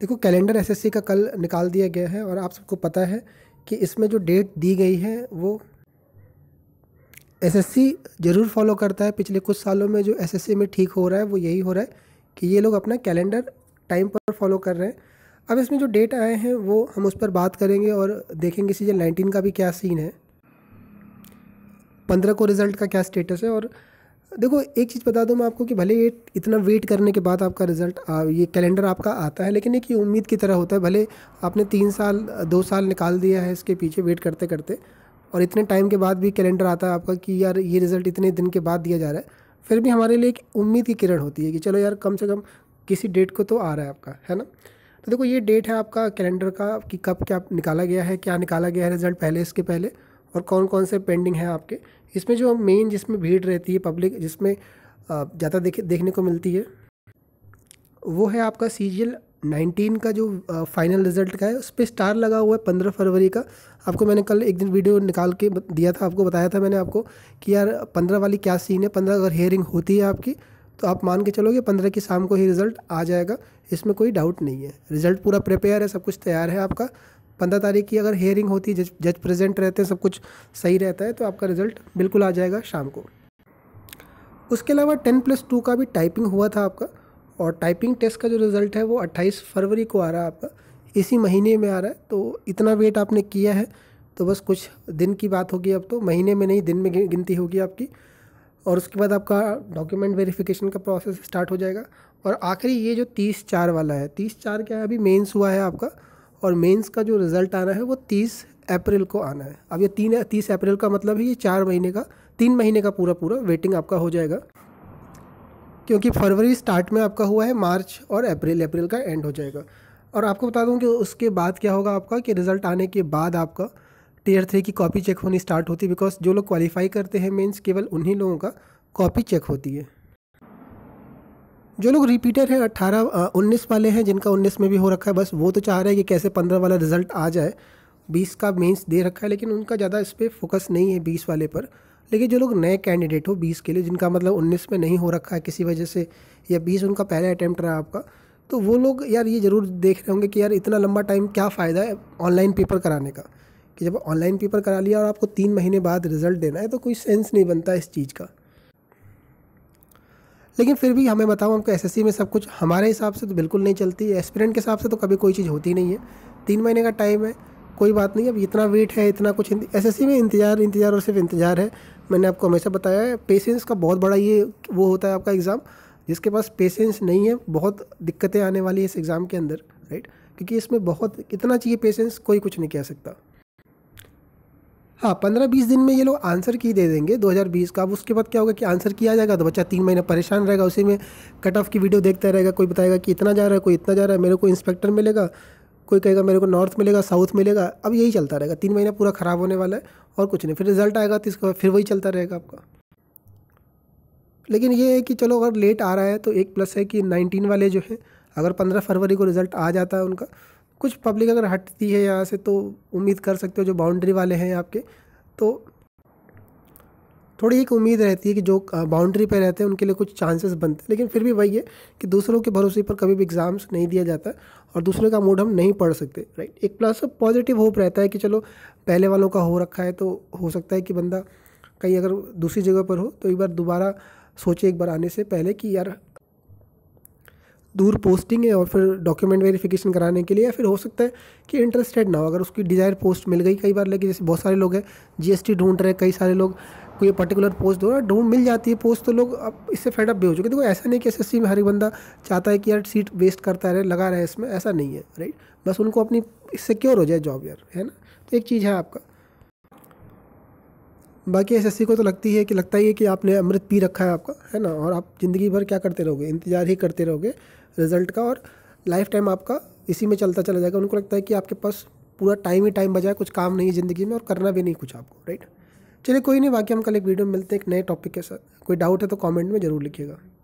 देखो calendar SSC का कल निकाल दिया गया है और आप सबको पता है कि इसमें जो डेट दी गई है वो एसएससी ज़रूर फॉलो करता है पिछले कुछ सालों में जो एसएससी में ठीक हो रहा है वो यही हो रहा है कि ये लोग अपना कैलेंडर टाइम पर फॉलो कर रहे हैं अब इसमें जो डेट आए हैं वो हम उस पर बात करेंगे और देखेंगे सीजन नाइनटीन का भी क्या सीन है पंद्रह को रिज़ल्ट का क्या स्टेटस है और देखो एक चीज़ बता दूँ मैं आपको कि भले ये इतना वेट करने के बाद आपका रिज़ल्ट ये कैलेंडर आपका आता है लेकिन एक ये उम्मीद की तरह होता है भले आपने तीन साल दो साल निकाल दिया है इसके पीछे वेट करते करते और इतने टाइम के बाद भी कैलेंडर आता है आपका कि यार ये रिज़ल्ट इतने दिन के बाद दिया जा रहा है फिर भी हमारे लिए एक उम्मीद की किरण होती है कि चलो यार कम से कम किसी डेट को तो आ रहा है आपका है ना तो देखो ये डेट है आपका कैलेंडर का कि कब क्या निकाला गया है क्या निकाला गया है रिज़ल्ट पहले इसके पहले और कौन कौन से पेंडिंग हैं आपके इसमें जो मेन जिसमें भीड़ रहती है पब्लिक जिसमें ज़्यादा देख देखने को मिलती है वो है आपका सी जी एल नाइनटीन का जो फाइनल रिजल्ट का है उस पर स्टार लगा हुआ है पंद्रह फरवरी का आपको मैंने कल एक दिन वीडियो निकाल के दिया था आपको बताया था मैंने आपको कि यार पंद्रह वाली क्या सीन है पंद्रह अगर हेयरिंग होती है आपकी तो आप मान के चलो पंद्रह की शाम को ही रिज़ल्ट आ जाएगा इसमें कोई डाउट नहीं है रिज़ल्ट पूरा प्रिपेयर है सब कुछ तैयार है आपका पंद्रह तारीख की अगर हेयरिंग होती जज जज प्रेजेंट रहते हैं सब कुछ सही रहता है तो आपका रिजल्ट बिल्कुल आ जाएगा शाम को उसके अलावा टेन प्लस टू का भी टाइपिंग हुआ था आपका और टाइपिंग टेस्ट का जो रिज़ल्ट है वो अट्ठाईस फरवरी को आ रहा है आपका इसी महीने में आ रहा है तो इतना वेट आपने किया है तो बस कुछ दिन की बात होगी अब तो महीने में नहीं दिन में गिनती होगी आपकी और उसके बाद आपका डॉक्यूमेंट वेरिफिकेशन का प्रोसेस स्टार्ट हो जाएगा और आखिरी ये जो तीस चार वाला है तीस चार क्या है अभी मेंस हुआ है आपका और मेंस का जो रिज़ल्ट आना है वो तीस अप्रैल को आना है अब ये तीन तीस अप्रैल का मतलब है ये चार महीने का तीन महीने का पूरा पूरा वेटिंग आपका हो जाएगा क्योंकि फरवरी स्टार्ट में आपका हुआ है मार्च और अप्रैल अप्रैल का एंड हो जाएगा और आपको बता दूं कि उसके बाद क्या होगा आपका कि रिज़ल्ट आने के बाद आपका टीयर थ्री की कॉपी चेक होनी स्टार्ट होती है बिकॉज जो लोग क्वालिफाई करते हैं मीन्स केवल उन्हीं लोगों का कॉपी चेक होती है जो लोग रिपीटर हैं अट्ठारह उन्नीस वाले हैं जिनका उन्नीस में भी हो रखा है बस वो तो चाह रहे हैं कि कैसे पंद्रह वाला रिजल्ट आ जाए बीस का मेंस दे रखा है लेकिन उनका ज़्यादा इस पर फोकस नहीं है बीस वाले पर लेकिन जो लोग नए कैंडिडेट हो बीस के लिए जिनका मतलब उन्नीस में नहीं हो रखा है किसी वजह से या बीस उनका पहला अटैम्प्ट रहा आपका तो वो लोग यार ये ज़रूर देख रहे होंगे कि यार इतना लंबा टाइम क्या फ़ायदा है ऑनलाइन पेपर कराने का कि जब ऑनलाइन पेपर करा लिया और आपको तीन महीने बाद रिज़ल्ट देना है तो कोई सेंस नहीं बनता इस चीज़ का लेकिन फिर भी हमें बताओ हमको एस में सब कुछ हमारे हिसाब से तो बिल्कुल नहीं चलती एस्पिरेंट के हिसाब से तो कभी कोई चीज़ होती नहीं है तीन महीने का टाइम है कोई बात नहीं अब इतना वेट है इतना कुछ एस में इंतज़ार इंतज़ार और सिर्फ इंतज़ार है मैंने आपको हमेशा बताया है पेशेंस का बहुत बड़ा ये वो होता है आपका एग्ज़ाम जिसके पास पेशेंस नहीं है बहुत दिक्कतें आने वाली है इस एग्ज़ाम के अंदर राइट क्योंकि इसमें बहुत इतना चाहिए पेशेंस कोई कुछ नहीं कह सकता हाँ पंद्रह बीस दिन में ये लोग आंसर की दे देंगे 2020 का अब उसके बाद क्या होगा कि आंसर किया जाएगा तो बच्चा तीन महीना परेशान रहेगा उसी में कट ऑफ की वीडियो देखता रहेगा कोई बताएगा कि इतना जा रहा है कोई इतना जा रहा है मेरे को इंस्पेक्टर मिलेगा कोई कहेगा मेरे को नॉर्थ मिलेगा साउथ मिलेगा अब यही चलता रहेगा तीन महीना पूरा ख़राब होने वाला है और कुछ नहीं फिर रिजल्ट आएगा तो इसका फिर वही चलता रहेगा आपका लेकिन ये है कि चलो अगर लेट आ रहा है तो एक प्लस है कि नाइनटीन वाले जो हैं अगर पंद्रह फरवरी को रिज़ल्ट आ जाता है उनका कुछ पब्लिक अगर हटती है यहाँ से तो उम्मीद कर सकते हो जो बाउंड्री वाले हैं आपके तो थोड़ी एक उम्मीद रहती है कि जो बाउंड्री पर रहते हैं उनके लिए कुछ चांसेस बनते हैं लेकिन फिर भी वही है कि दूसरों के भरोसे पर कभी भी एग्ज़ाम्स नहीं दिया जाता और दूसरे का मूड हम नहीं पढ़ सकते राइट एक प्लस पॉजिटिव होप रहता है कि चलो पहले वालों का हो रखा है तो हो सकता है कि बंदा कहीं अगर दूसरी जगह पर हो तो एक बार दोबारा सोचे एक बार आने से पहले कि यार दूर पोस्टिंग है और फिर डॉक्यूमेंट वेरिफिकेशन कराने के लिए या फिर हो सकता है कि इंटरेस्टेड ना हो अगर उसकी डिज़ायर पोस्ट मिल गई कई बार लेकिन जैसे बहुत सारे लोग हैं जीएसटी ढूंढ रहे हैं कई सारे लोग कोई पर्टिकुलर पोस्ट दो ना ढूंढ मिल जाती है पोस्ट तो लोग अब इससे अप भी हो चुके देखो ऐसा नहीं कि एस में हर एक बंदा चाहता है कि यार सीट वेस्ट करता रहे लगा रहे इसमें ऐसा नहीं है राइट बस उनको अपनी सिक्योर हो जाए जॉब यार है ना तो एक चीज़ है आपका बाकी एस को तो लगती है कि लगता ही है कि आपने अमृत पी रखा है आपका है ना और आप ज़िंदगी भर क्या करते रहोगे इंतज़ार ही करते रहोगे रिजल्ट का और लाइफ टाइम आपका इसी में चलता चला जाएगा उनको लगता है कि आपके पास पूरा टाइम ही टाइम बजाए कुछ काम नहीं है ज़िंदगी में और करना भी नहीं कुछ आपको राइट चलिए कोई नहीं बाकी हम कल एक वीडियो में मिलते हैं एक नए टॉपिक के साथ कोई डाउट है तो कमेंट में ज़रूर लिखिएगा